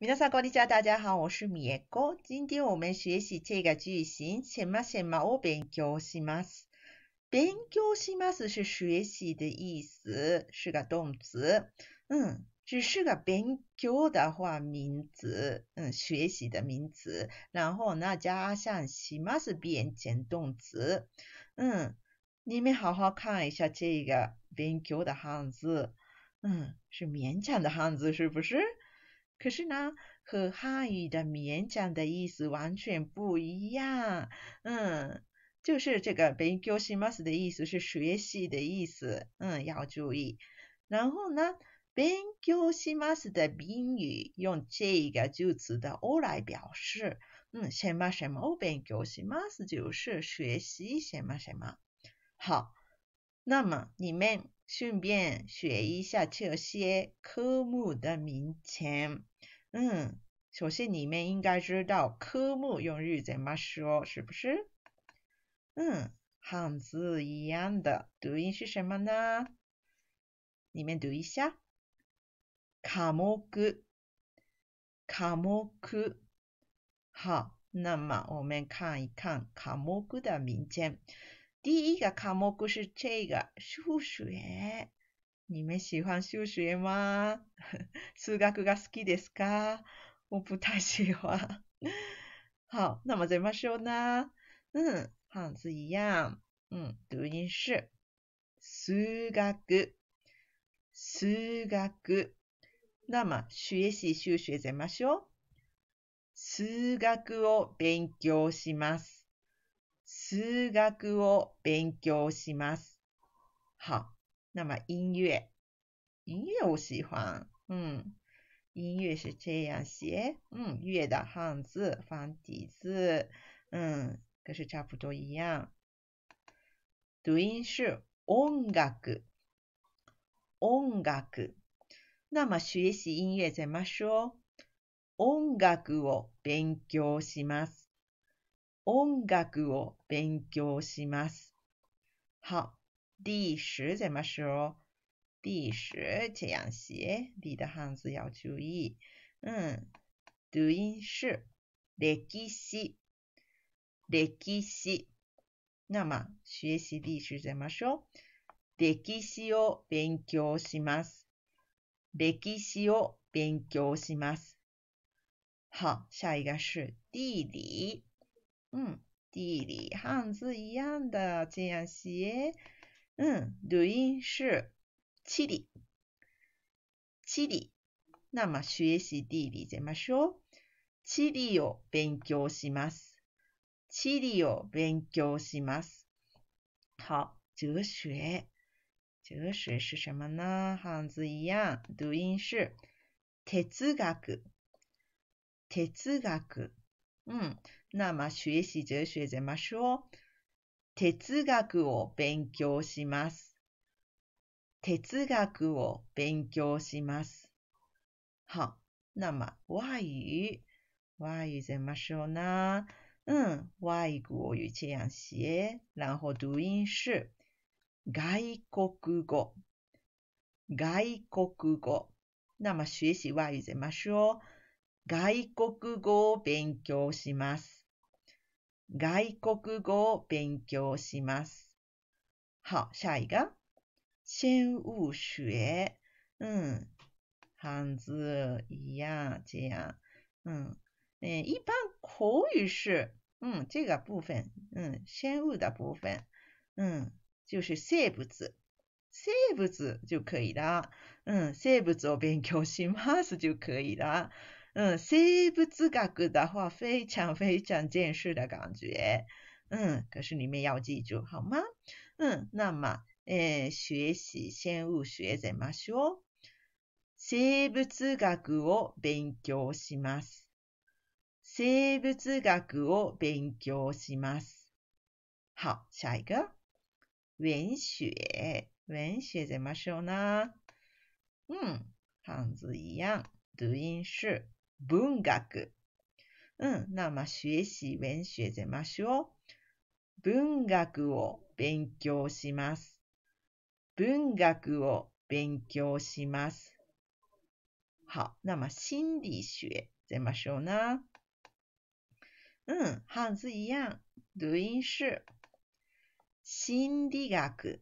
皆さんこんにちは。大家好，我是美穂。人間を勉強し、ちが注意し、しんしんしんを勉強します。勉強します是学习的意思，是个动词。嗯，只是个“勉強”的话名词，嗯，学习的名词。然后呢，加上しんは是边检动词。嗯，你们好好看一下这个“勉強”的汉字。嗯，是勉强的汉字，是不是？可是呢，和汉语的勉强的意思完全不一样。嗯，就是这个“勉 m し s す”的意思是学习的意思。嗯，要注意。然后呢，“勉 m し s す”的宾语用这个句子的“を”来表示。嗯，什么什么“ o を勉 m し s す”就是学习什么什么。好。那么你们顺便学一下这些科目的名称，嗯，首先你们应该知道科目用日怎么说，是不是？嗯，汉字一样的读音是什么呢？你们读一下，科目科目好，那么我们看一看科目的名称。第一个科目是这个数学。你们喜欢数学吗？数学が好きですか？我不太喜欢。好，那么怎么说呢？嗯，汉字一样。嗯，读音是数学，数学。那么学习数学怎么说？数学を勉強します。数学を勉強します。好，那么音乐，音乐我喜欢。嗯，音乐是这样写，嗯，乐的汉字繁体字，嗯，可是差不多一样。读音是音楽，音楽。那么学习音乐怎么说？音楽を勉強します。音楽を勉強します。好，第十怎么说？第十这样写，第的汉字要注意。嗯，读音是歴史，歴史。那么学习历史怎么说？歴史を勉強します。歴史を勉強します。好，下一个是地理。嗯，地理汉字一样的这样写。嗯，读音是地理，地理。那么学习地理怎么说？地理を勉強します。地理を勉強します。好，哲学，哲学是什么呢？汉字一样，读音是哲学，哲学。うん。那么、学习哲学者ましょう。哲学を勉強します。哲学を勉強します。好。那么、外语。外语怎么说呢嗯，外国语这样写，然后读音是外国語。外国語。那么学习外语怎么说？外国語を勉強します。外国語を勉強します。好，下一个，先物学，うん。汉字一样这样，嗯，嗯，一般口语是，うん、这个部分，うん。先物的部分，うん。就是生物。生物就可以了。うん、生物を勉強します就可以了。嗯，生物学的话非常非常见识的感觉。嗯，可是你们要记住，好吗？嗯，那么诶，学习是先用主怎么说？生物学を勉強します。生物学を勉強します。好，下一个。文学，文学怎么说呢？嗯，汉字一样，读音是。文学。うん、那么学习文学でましょう。文学を勉強します。文学を勉強します。好、那么心理学でましょうな。うん、はずいやん。样。读音是心理学。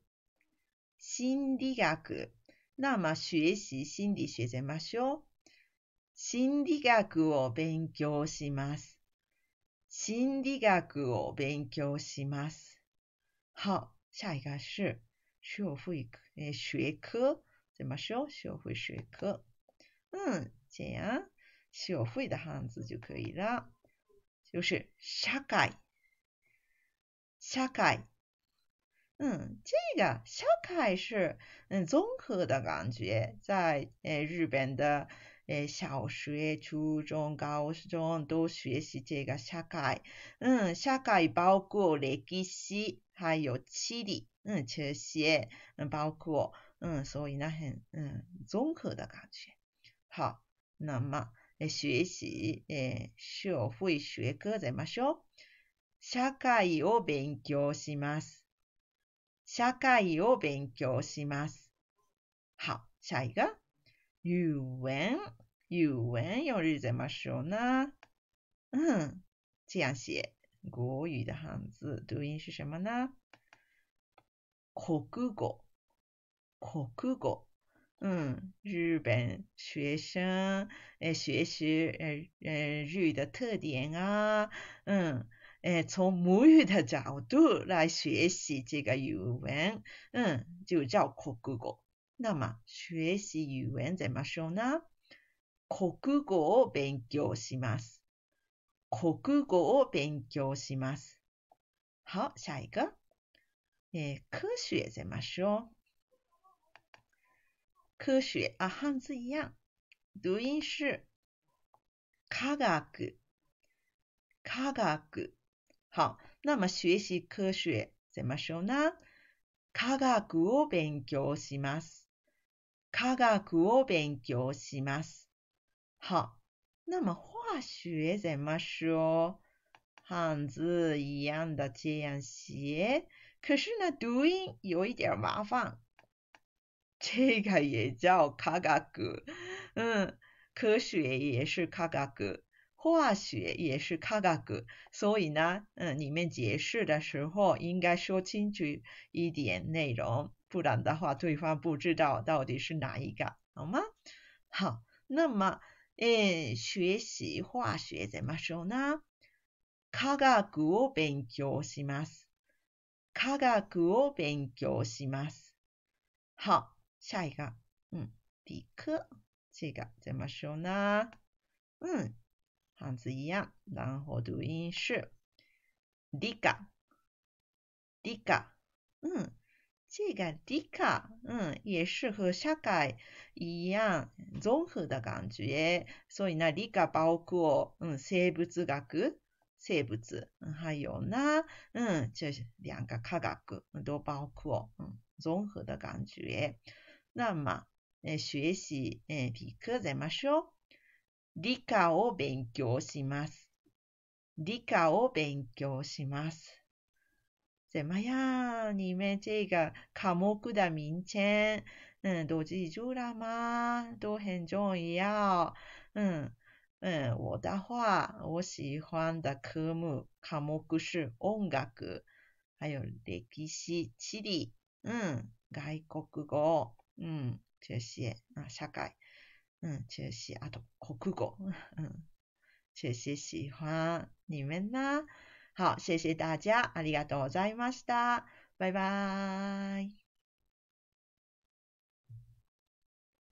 心理学。那么学习心理学でましょう。心理学を勉強します。心理学を勉強します。好，下一个是学会科，学科怎么说？学会学科。嗯，这样学会的汉字就可以了。就是社会。社会。嗯，这个社会是嗯综合的感觉，在诶日本的。诶，小学、初中、高中都学习这个社会。嗯，社会包括历史，还有地理。嗯，这些，嗯，包括，嗯，所以呢，很，嗯，综合的感觉。好，那么诶，学习，诶，社会学科怎么样？社会を勉強します。社会を勉強します。好，下一个。语文，语文用日怎么说呢？嗯，这样写，国语的汉字读音是什么呢？国语，国语，嗯，日本学生哎学习日语的特点啊，嗯，哎从母语的角度来学习这个语文，嗯，就叫国语。那么学习语文怎么说呢？国語を勉強します。国語を勉強します。好，下一个，诶，科学でましょう。科学啊，汉字一样，读音是科学，科学。好，那么学习科学怎么说呢？科学を勉強します。科学を勉強します。好，那么化学怎么说？汉字一样的这样写，可是呢读音有一点麻烦。这个也叫科学，嗯，科学也是科学，化学也是科学，所以呢，嗯，你们解释的时候应该说清楚一点内容，不然的话对方不知道到底是哪一个，好吗？好，那么。えー、学習化学怎么说呢科学を勉強します。科学を勉強します。好，下一个，嗯，理科这个怎么说呢？嗯，汉字一样，然后读音是理科，理科，ん。这个 “dika” 嗯，也是和社会一样综合的感觉，所以呢，“dika” 包括嗯生物学、生物，还有呢，嗯，这两个科学都包括嗯综合的感觉。那么，学习え比课怎么说？“dika” を勉強します。“dika” を勉強します。在玛雅里面这个科目的名称，嗯，都记住了吗？都很重要。嗯嗯，我的话，我喜欢的科目科目是音楽，还有歴史、地理，嗯，外国語、嗯，这些啊，社会，嗯，这些，あと国語，嗯，这些喜欢。你们呢？好，谢谢大家，ありがとうございました。バイバイ。